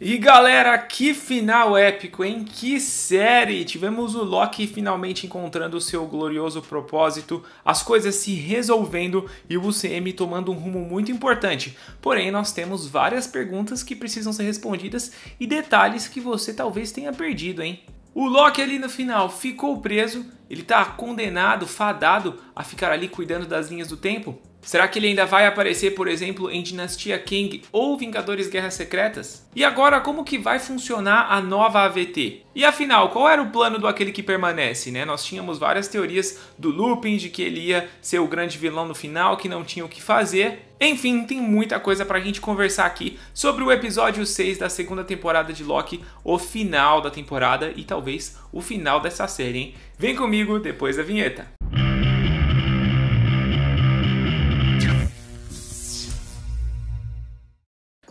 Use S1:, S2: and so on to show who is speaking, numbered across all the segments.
S1: E galera, que final épico, hein? Que série! Tivemos o Loki finalmente encontrando o seu glorioso propósito, as coisas se resolvendo e o UCM tomando um rumo muito importante. Porém, nós temos várias perguntas que precisam ser respondidas e detalhes que você talvez tenha perdido, hein? O Loki ali no final ficou preso, ele tá condenado, fadado a ficar ali cuidando das linhas do tempo? Será que ele ainda vai aparecer, por exemplo, em Dinastia King ou Vingadores Guerras Secretas? E agora, como que vai funcionar a nova AVT? E afinal, qual era o plano do aquele que permanece, né? Nós tínhamos várias teorias do Lupin, de que ele ia ser o grande vilão no final, que não tinha o que fazer. Enfim, tem muita coisa pra gente conversar aqui sobre o episódio 6 da segunda temporada de Loki, o final da temporada e talvez o final dessa série, hein? Vem comigo depois da vinheta.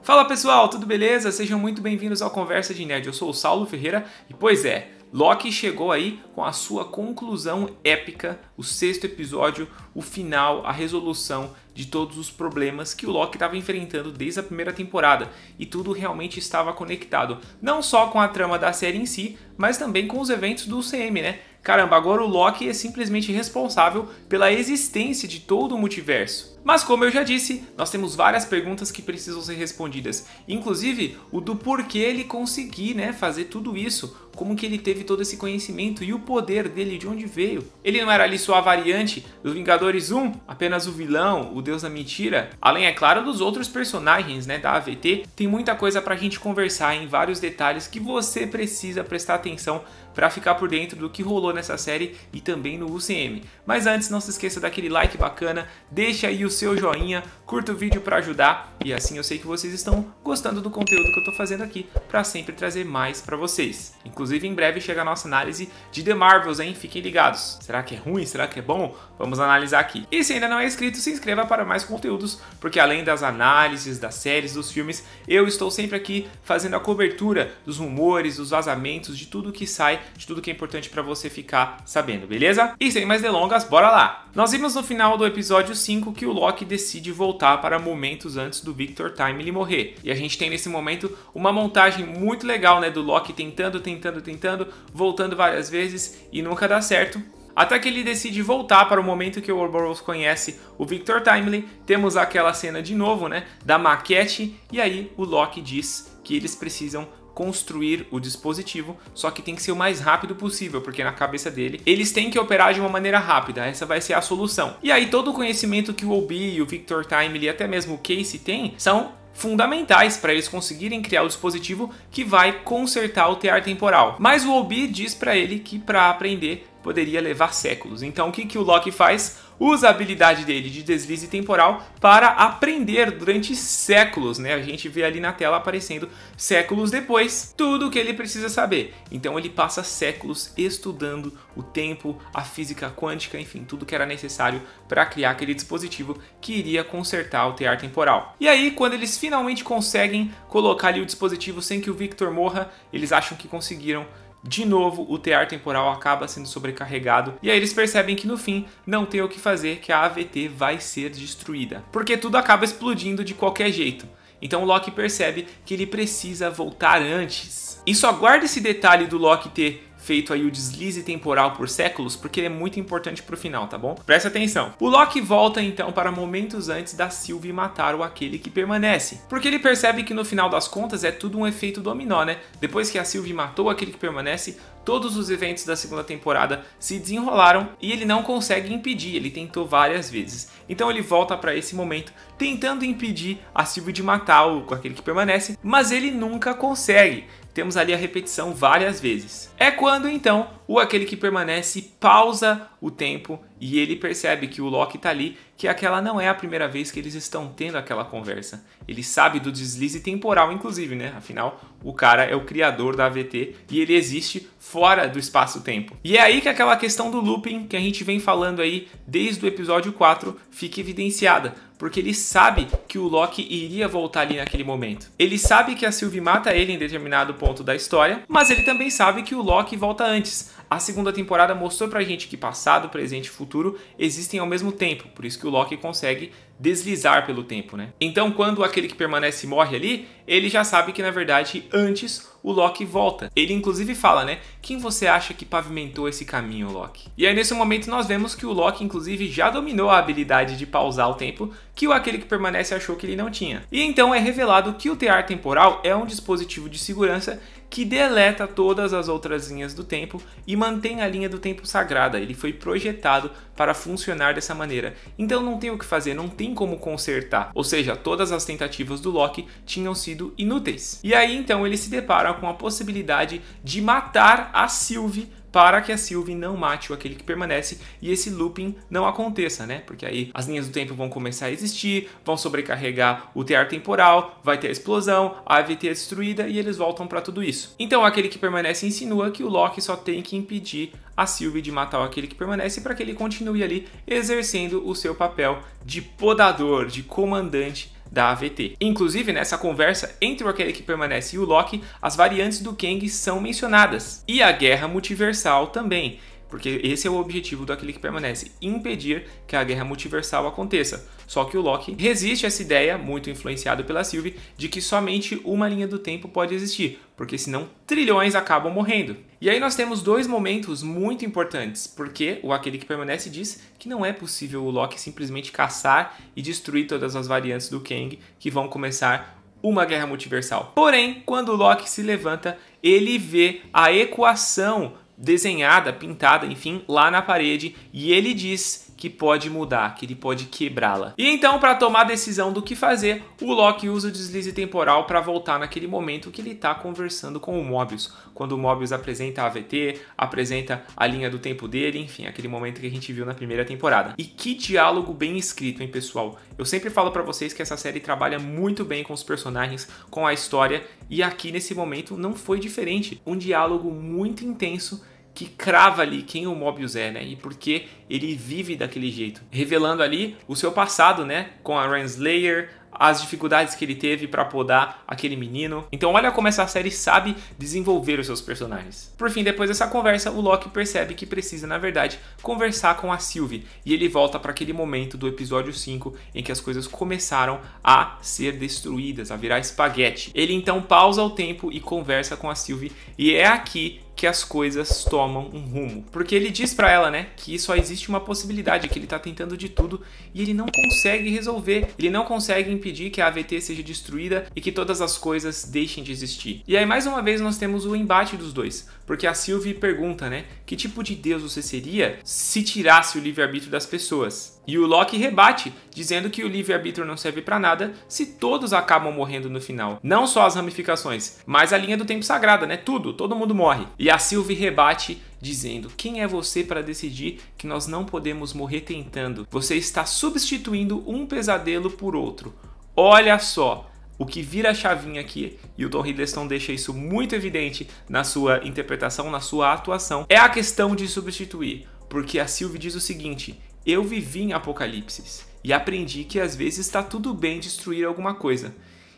S1: Fala pessoal, tudo beleza? Sejam muito bem-vindos ao Conversa de Nerd. Eu sou o Saulo Ferreira e pois é, Loki chegou aí com a sua conclusão épica, o sexto episódio, o final, a resolução de todos os problemas que o Loki estava enfrentando desde a primeira temporada e tudo realmente estava conectado, não só com a trama da série em si, mas também com os eventos do UCM, né? Caramba, agora o Loki é simplesmente responsável pela existência de todo o multiverso. Mas como eu já disse, nós temos várias perguntas que precisam ser respondidas, inclusive o do porquê ele conseguir, né, fazer tudo isso, como que ele teve todo esse conhecimento e o poder dele de onde veio. Ele não era ali só a variante dos Vingadores 1, apenas o vilão, o deus da mentira, além é claro dos outros personagens, né, da AVT. Tem muita coisa pra gente conversar em vários detalhes que você precisa prestar atenção para ficar por dentro do que rolou nessa série e também no UCM. Mas antes, não se esqueça daquele like bacana, deixa aí o seu joinha, curta o vídeo para ajudar e assim eu sei que vocês estão gostando do conteúdo que eu estou fazendo aqui para sempre trazer mais para vocês. Inclusive em breve chega a nossa análise de The Marvels, hein? Fiquem ligados. Será que é ruim? Será que é bom? Vamos analisar aqui. E se ainda não é inscrito, se inscreva para mais conteúdos, porque além das análises, das séries, dos filmes, eu estou sempre aqui fazendo a cobertura dos rumores, dos vazamentos, de tudo que sai, de tudo que é importante para você ficar sabendo, beleza? E sem mais delongas, bora lá! Nós vimos no final do episódio 5 que o Loki Spock decide voltar para momentos antes do Victor Timely morrer. E a gente tem nesse momento uma montagem muito legal, né, do Loki tentando, tentando, tentando, voltando várias vezes e nunca dá certo, até que ele decide voltar para o momento que o Ouroboros conhece o Victor Timely, temos aquela cena de novo, né, da maquete, e aí o Loki diz que eles precisam construir o dispositivo, só que tem que ser o mais rápido possível, porque na cabeça dele eles têm que operar de uma maneira rápida. Essa vai ser a solução. E aí todo o conhecimento que o Obi, o Victor Time e até mesmo o Casey têm são fundamentais para eles conseguirem criar o dispositivo que vai consertar o tear temporal. Mas o Obi diz para ele que para aprender poderia levar séculos. Então o que, que o Loki faz? usa a habilidade dele de deslize temporal para aprender durante séculos, né? A gente vê ali na tela aparecendo séculos depois tudo o que ele precisa saber. Então ele passa séculos estudando o tempo, a física quântica, enfim, tudo que era necessário para criar aquele dispositivo que iria consertar o tear temporal. E aí, quando eles finalmente conseguem colocar ali o dispositivo sem que o Victor morra, eles acham que conseguiram de novo, o tear temporal acaba sendo sobrecarregado e aí eles percebem que no fim não tem o que fazer, que a AVT vai ser destruída, porque tudo acaba explodindo de qualquer jeito. Então Loki percebe que ele precisa voltar antes. E só guarda esse detalhe do Loki ter feito aí o deslize temporal por séculos, porque ele é muito importante pro final, tá bom? Presta atenção. O Loki volta então para momentos antes da Sylvie matar o aquele que permanece, porque ele percebe que no final das contas é tudo um efeito dominó, né? Depois que a Sylvie matou aquele que permanece, todos os eventos da segunda temporada se desenrolaram e ele não consegue impedir, ele tentou várias vezes. Então ele volta para esse momento tentando impedir a Sylvie de matar o aquele que permanece, mas ele nunca consegue temos ali a repetição várias vezes. É quando então ou aquele que permanece pausa o tempo e ele percebe que o Loki está ali, que aquela não é a primeira vez que eles estão tendo aquela conversa. Ele sabe do deslize temporal, inclusive, né? Afinal, o cara é o criador da AVT e ele existe fora do espaço-tempo. E é aí que aquela questão do looping que a gente vem falando aí desde o episódio 4 fica evidenciada, porque ele sabe que o Loki iria voltar ali naquele momento. Ele sabe que a Sylvie mata ele em determinado ponto da história, mas ele também sabe que o Loki volta antes. A segunda temporada mostrou pra gente que passado, presente e futuro existem ao mesmo tempo, por isso que o Loki consegue deslizar pelo tempo, né? Então, quando aquele que permanece morre ali, ele já sabe que na verdade antes o Loki volta. Ele inclusive fala, né? Quem você acha que pavimentou esse caminho, Loki? E aí nesse momento nós vemos que o Loki inclusive já dominou a habilidade de pausar o tempo que o aquele que permanece achou que ele não tinha. E então é revelado que o tear temporal é um dispositivo de segurança que deleta todas as outras linhas do tempo e mantém a linha do tempo sagrada. Ele foi projetado para funcionar dessa maneira. Então não tem o que fazer, não tem como consertar. Ou seja, todas as tentativas do Loki tinham sido inúteis. E aí então ele se depara com a possibilidade de matar a Sylvie para que a Sylvie não mate o aquele que permanece e esse looping não aconteça, né? Porque aí as linhas do tempo vão começar a existir, vão sobrecarregar o tear temporal, vai ter a explosão, a AVT é destruída e eles voltam para tudo isso. Então aquele que permanece insinua que o Loki só tem que impedir a Sylvie de matar o aquele que permanece para que ele continue ali exercendo o seu papel de podador, de comandante da AVT. Inclusive, nessa conversa entre o Aquele que Permanece e o Loki, as variantes do Kang são mencionadas, e a Guerra Multiversal também. Porque esse é o objetivo do aquele que permanece, impedir que a guerra multiversal aconteça. Só que o Loki resiste a essa ideia, muito influenciado pela Sylvie, de que somente uma linha do tempo pode existir, porque senão trilhões acabam morrendo. E aí nós temos dois momentos muito importantes, porque o aquele que permanece diz que não é possível o Loki simplesmente caçar e destruir todas as variantes do Kang que vão começar uma guerra multiversal. Porém, quando o Loki se levanta, ele vê a equação desenhada, pintada, enfim, lá na parede, e ele diz que pode mudar, que ele pode quebrá-la. E então, para tomar a decisão do que fazer, o Loki usa o deslize temporal para voltar naquele momento que ele está conversando com o Mobius, quando o Mobius apresenta a AVT, apresenta a linha do tempo dele, enfim, aquele momento que a gente viu na primeira temporada. E que diálogo bem escrito, hein, pessoal? Eu sempre falo para vocês que essa série trabalha muito bem com os personagens, com a história, e aqui nesse momento não foi diferente. Um diálogo muito intenso que crava ali quem o Mobius é, né? E por que ele vive daquele jeito, revelando ali o seu passado, né, com a Renslayer, as dificuldades que ele teve para podar aquele menino. Então olha como essa série sabe desenvolver os seus personagens. Por fim, depois dessa conversa, o Loki percebe que precisa, na verdade, conversar com a Sylvie, e ele volta para aquele momento do episódio 5 em que as coisas começaram a ser destruídas, a virar espaguete. Ele então pausa o tempo e conversa com a Sylvie, e é aqui que as coisas tomam um rumo. Porque ele diz para ela, né, que só existe uma possibilidade, que ele tá tentando de tudo e ele não consegue resolver. Ele não consegue impedir que a AVT seja destruída e que todas as coisas deixem de existir. E aí mais uma vez nós temos o embate dos dois, porque a Sylvie pergunta, né, que tipo de deus você seria se tirasse o livre-arbítrio das pessoas? E o Loki rebate, dizendo que o livre-arbítrio não serve para nada se todos acabam morrendo no final. Não só as ramificações, mas a linha do tempo sagrada, né? Tudo, todo mundo morre. E a Sylvie rebate dizendo: "Quem é você para decidir que nós não podemos morrer tentando? Você está substituindo um pesadelo por outro." Olha só, o que vira a chavinha aqui, e o Tom Hiddleston deixa isso muito evidente na sua interpretação, na sua atuação, é a questão de substituir, porque a Sylvie diz o seguinte: eu vivi em apocalipses e aprendi que às vezes está tudo bem destruir alguma coisa.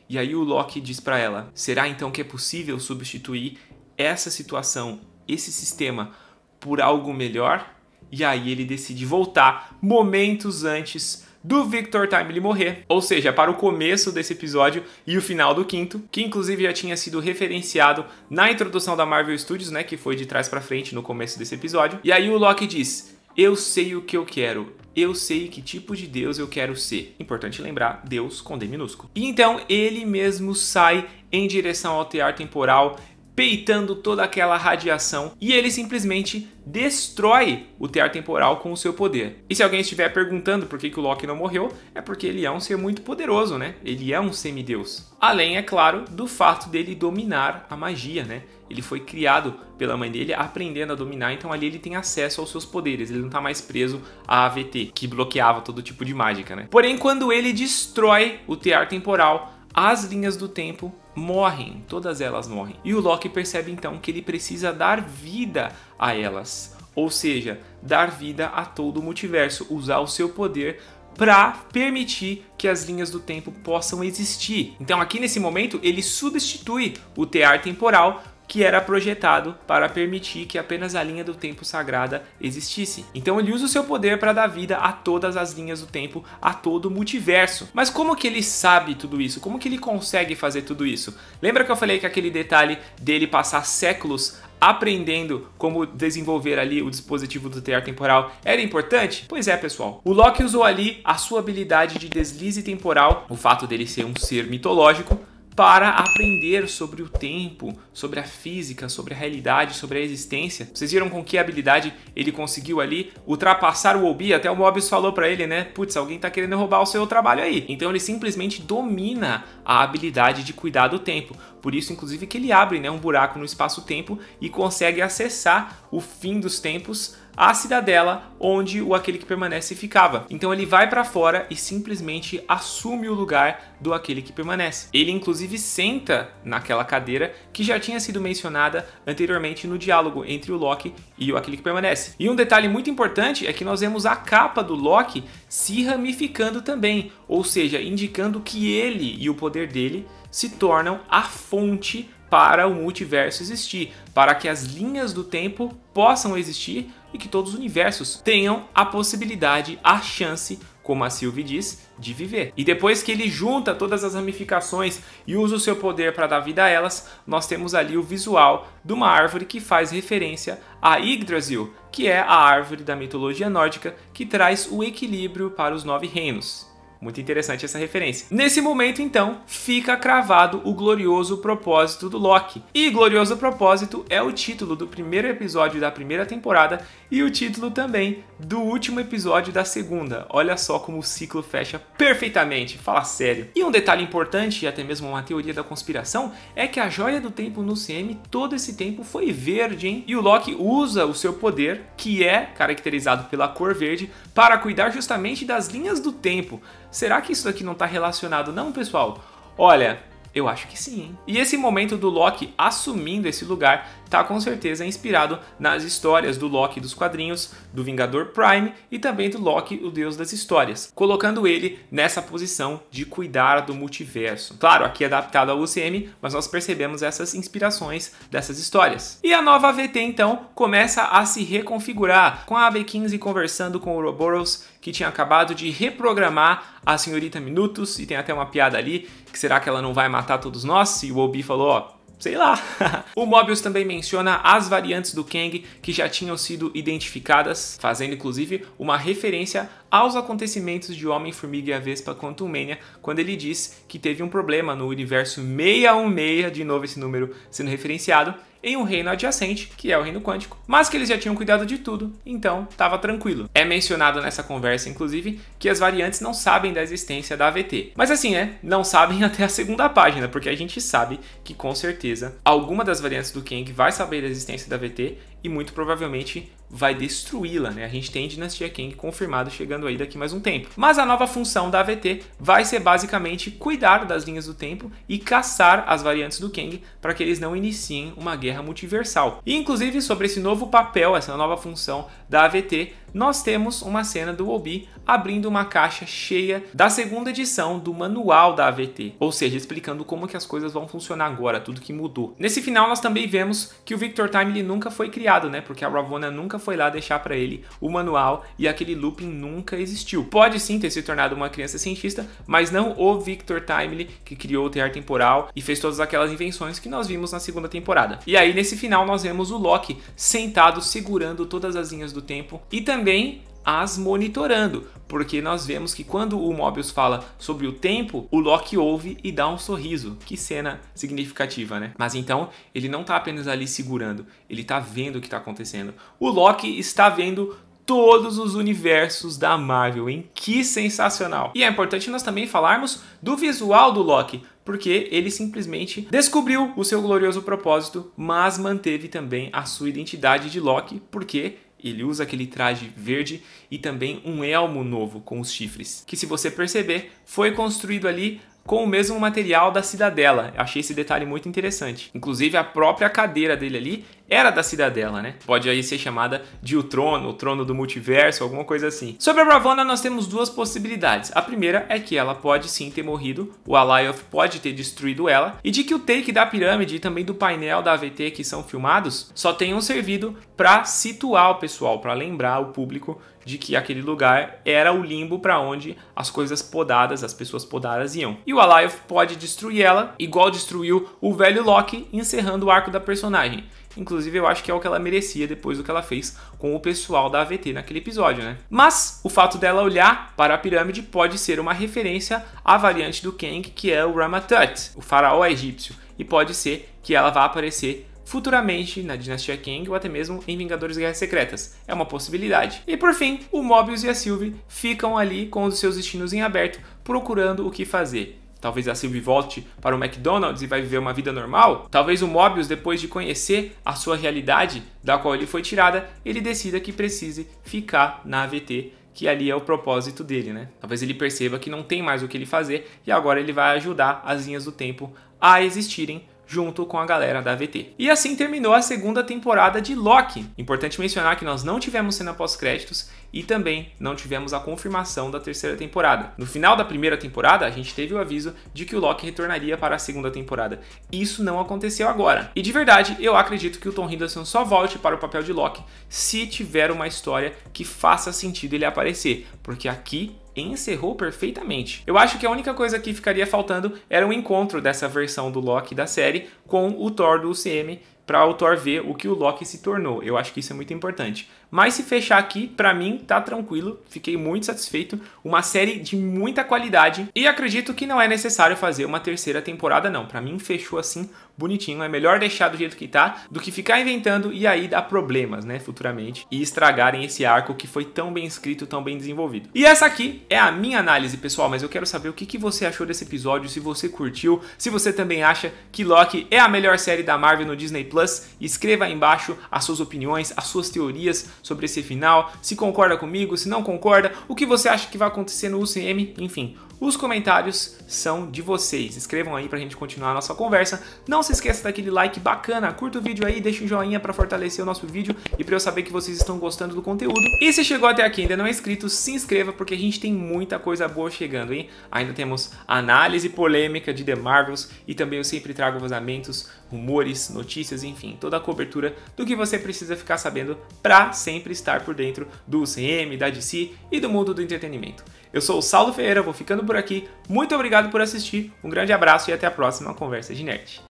S1: E aí o Loki diz para ela: será então que é possível substituir essa situação, esse sistema, por algo melhor? E aí ele decide voltar momentos antes do Victor Timely morrer, ou seja, para o começo desse episódio e o final do quinto, que inclusive já tinha sido referenciado na introdução da Marvel Studios, né, que foi de trás para frente no começo desse episódio. E aí o Loki diz: eu sei o que eu quero. Eu sei que tipo de Deus eu quero ser. Importante lembrar, Deus com D minúsculo. E então ele mesmo sai em direção ao tear temporal, peitando toda aquela radiação e ele simplesmente destrói o tear temporal com o seu poder. E se alguém estiver perguntando por que, que o Loki não morreu, é porque ele é um ser muito poderoso, né? Ele é um semideus. Além, é claro, do fato dele dominar a magia, né? Ele foi criado pela mãe dele, aprendendo a dominar, então ali ele tem acesso aos seus poderes, ele não tá mais preso à AVT, que bloqueava todo tipo de mágica, né? Porém, quando ele destrói o tear temporal, as linhas do tempo morrem, todas elas morrem. E o Loki percebe então que ele precisa dar vida a elas, ou seja, dar vida a todo o multiverso, usar o seu poder para permitir que as linhas do tempo possam existir. Então, aqui nesse momento, ele substitui o tear temporal que era projetado para permitir que apenas a linha do tempo sagrada existisse. Então ele usa o seu poder para dar vida a todas as linhas do tempo, a todo o multiverso. Mas como que ele sabe tudo isso? Como que ele consegue fazer tudo isso? Lembra que eu falei que aquele detalhe dele passar séculos aprendendo como desenvolver ali o dispositivo do tear temporal era importante? Pois é, pessoal. O Loki usou ali a sua habilidade de deslize temporal, o fato dele ser um ser mitológico, para aprender sobre o tempo, sobre a física, sobre a realidade, sobre a existência. Vocês viram com que habilidade ele conseguiu ali ultrapassar o Obi? Até o Mobius falou para ele, né? Putz, alguém tá querendo roubar o seu trabalho aí. Então ele simplesmente domina a habilidade de cuidar do tempo. Por isso, inclusive, que ele abre né, um buraco no espaço-tempo e consegue acessar o fim dos tempos à cidadela onde o aquele que permanece ficava. Então ele vai para fora e simplesmente assume o lugar do aquele que permanece. Ele inclusive senta naquela cadeira que já tinha sido mencionada anteriormente no diálogo entre o Loki e o aquele que permanece. E um detalhe muito importante é que nós vemos a capa do Loki se ramificando também, ou seja, indicando que ele e o poder dele se tornam a fonte para o multiverso existir, para que as linhas do tempo possam existir e que todos os universos tenham a possibilidade, a chance, como a Sylvie diz, de viver. E depois que ele junta todas as ramificações e usa o seu poder para dar vida a elas, nós temos ali o visual de uma árvore que faz referência a Yggdrasil, que é a árvore da mitologia nórdica que traz o equilíbrio para os nove reinos. Muito interessante essa referência. Nesse momento, então, fica cravado o glorioso propósito do Loki. E glorioso propósito é o título do primeiro episódio da primeira temporada e o título também do último episódio da segunda. Olha só como o ciclo fecha perfeitamente, fala sério. E um detalhe importante, e até mesmo uma teoria da conspiração, é que a joia do tempo no CM todo esse tempo foi verde, hein? E o Loki usa o seu poder, que é caracterizado pela cor verde, para cuidar justamente das linhas do tempo será que isso aqui não está relacionado? Não, pessoal. Olha, eu acho que sim. Hein? E esse momento do Loki assumindo esse lugar tá com certeza inspirado nas histórias do Loki dos quadrinhos, do Vingador Prime e também do Loki, o Deus das Histórias, colocando ele nessa posição de cuidar do multiverso. Claro, aqui adaptado ao UCM, mas nós percebemos essas inspirações dessas histórias. E a nova VT então começa a se reconfigurar, com a AB15 conversando com o Ouroboros, que tinha acabado de reprogramar a senhorita Minutos, e tem até uma piada ali, que será que ela não vai matar todos nós? E o Obi falou, ó, sei lá. o Mobius também menciona as variantes do Kang que já tinham sido identificadas, fazendo inclusive uma referência aos acontecimentos de Homem-Formiga e a Vespa Mania, quando ele diz que teve um problema no universo 616, de novo esse número sendo referenciado, em um reino adjacente, que é o reino quântico, mas que eles já tinham cuidado de tudo, então estava tranquilo. É mencionado nessa conversa, inclusive, que as variantes não sabem da existência da AVT. Mas assim, né? Não sabem até a segunda página, porque a gente sabe que com certeza alguma das variantes do Kang vai saber da existência da AVT e muito provavelmente vai destruí-la, né? A gente tem Dinastia Kang confirmado chegando aí daqui mais um tempo. Mas a nova função da AVT vai ser basicamente cuidar das linhas do tempo e caçar as variantes do Kang para que eles não iniciem uma guerra multiversal. E inclusive sobre esse novo papel, essa nova função da AVT, nós temos uma cena do Obi abrindo uma caixa cheia da segunda edição do manual da AVT, ou seja, explicando como que as coisas vão funcionar agora, tudo que mudou. Nesse final nós também vemos que o Victor Time ele nunca foi criado né? Porque a Ravonna nunca foi lá deixar para ele o manual e aquele looping nunca existiu. Pode sim ter se tornado uma criança cientista, mas não o Victor Timely que criou o tear temporal e fez todas aquelas invenções que nós vimos na segunda temporada. E aí nesse final nós vemos o Loki sentado segurando todas as linhas do tempo e também as monitorando, porque nós vemos que quando o Mobius fala sobre o tempo, o Loki ouve e dá um sorriso. Que cena significativa, né? Mas então, ele não está apenas ali segurando, ele está vendo o que está acontecendo. O Loki está vendo todos os universos da Marvel, hein? Que sensacional! E é importante nós também falarmos do visual do Loki, porque ele simplesmente descobriu o seu glorioso propósito, mas manteve também a sua identidade de Loki, porque ele usa aquele traje verde e também um elmo novo com os chifres, que se você perceber, foi construído ali com o mesmo material da cidadela. Eu achei esse detalhe muito interessante. Inclusive a própria cadeira dele ali era da cidadela, né? Pode aí ser chamada de o trono, o trono do multiverso, alguma coisa assim. Sobre a Ravonna, nós temos duas possibilidades. A primeira é que ela pode sim ter morrido, o Alioth pode ter destruído ela, e de que o take da pirâmide e também do painel da AVT que são filmados só tenham servido para situar o pessoal, para lembrar o público de que aquele lugar era o limbo para onde as coisas podadas, as pessoas podadas iam. E o Alioth pode destruir ela, igual destruiu o velho Loki, encerrando o arco da personagem. Inclusive, eu acho que é o que ela merecia depois do que ela fez com o pessoal da AVT naquele episódio, né? Mas o fato dela olhar para a pirâmide pode ser uma referência à variante do Kang, que é o Ramatut, o faraó egípcio, e pode ser que ela vá aparecer futuramente na Dinastia Kang ou até mesmo em Vingadores Guerras Secretas. É uma possibilidade. E por fim, o Mobius e a Sylvie ficam ali com os seus destinos em aberto, procurando o que fazer. Talvez a Sylvie volte para o McDonald's e vai viver uma vida normal? Talvez o Mobius, depois de conhecer a sua realidade da qual ele foi tirada, ele decida que precise ficar na AVT, que ali é o propósito dele, né? Talvez ele perceba que não tem mais o que ele fazer e agora ele vai ajudar as linhas do tempo a existirem junto com a galera da VT. E assim terminou a segunda temporada de Loki. Importante mencionar que nós não tivemos cena pós-créditos e também não tivemos a confirmação da terceira temporada. No final da primeira temporada, a gente teve o aviso de que o Loki retornaria para a segunda temporada. Isso não aconteceu agora. E de verdade, eu acredito que o Tom Hiddleston só volte para o papel de Loki se tiver uma história que faça sentido ele aparecer, porque aqui encerrou perfeitamente. Eu acho que a única coisa que ficaria faltando era o um encontro dessa versão do Loki da série com o Thor do UCM para o Thor ver o que o Loki se tornou. Eu acho que isso é muito importante. Mas se fechar aqui, para mim tá tranquilo, fiquei muito satisfeito, uma série de muita qualidade e acredito que não é necessário fazer uma terceira temporada não. Para mim fechou assim bonitinho, é melhor deixar do jeito que tá do que ficar inventando e aí dar problemas, né, futuramente e estragarem esse arco que foi tão bem escrito, tão bem desenvolvido. E essa aqui é a minha análise, pessoal, mas eu quero saber o que, que você achou desse episódio, se você curtiu, se você também acha que Loki é a melhor série da Marvel no Disney Plus, escreva aí embaixo as suas opiniões, as suas teorias sobre esse final, se concorda comigo, se não concorda, o que você acha que vai acontecer no UCM, enfim, os comentários são de vocês. Escrevam aí pra gente continuar a nossa conversa. Não se esqueça daquele like bacana, curta o vídeo aí, deixa um joinha para fortalecer o nosso vídeo e para eu saber que vocês estão gostando do conteúdo. E se chegou até aqui e ainda não é inscrito, se inscreva porque a gente tem muita coisa boa chegando, hein? Ainda temos análise polêmica de The Marvels e também eu sempre trago vazamentos, rumores, notícias, enfim, toda a cobertura do que você precisa ficar sabendo para sempre estar por dentro do CM, da DC e do mundo do entretenimento. Eu sou o Saulo Ferreira, vou ficando por aqui. Muito obrigado por assistir, um grande abraço e até a próxima conversa de nerd.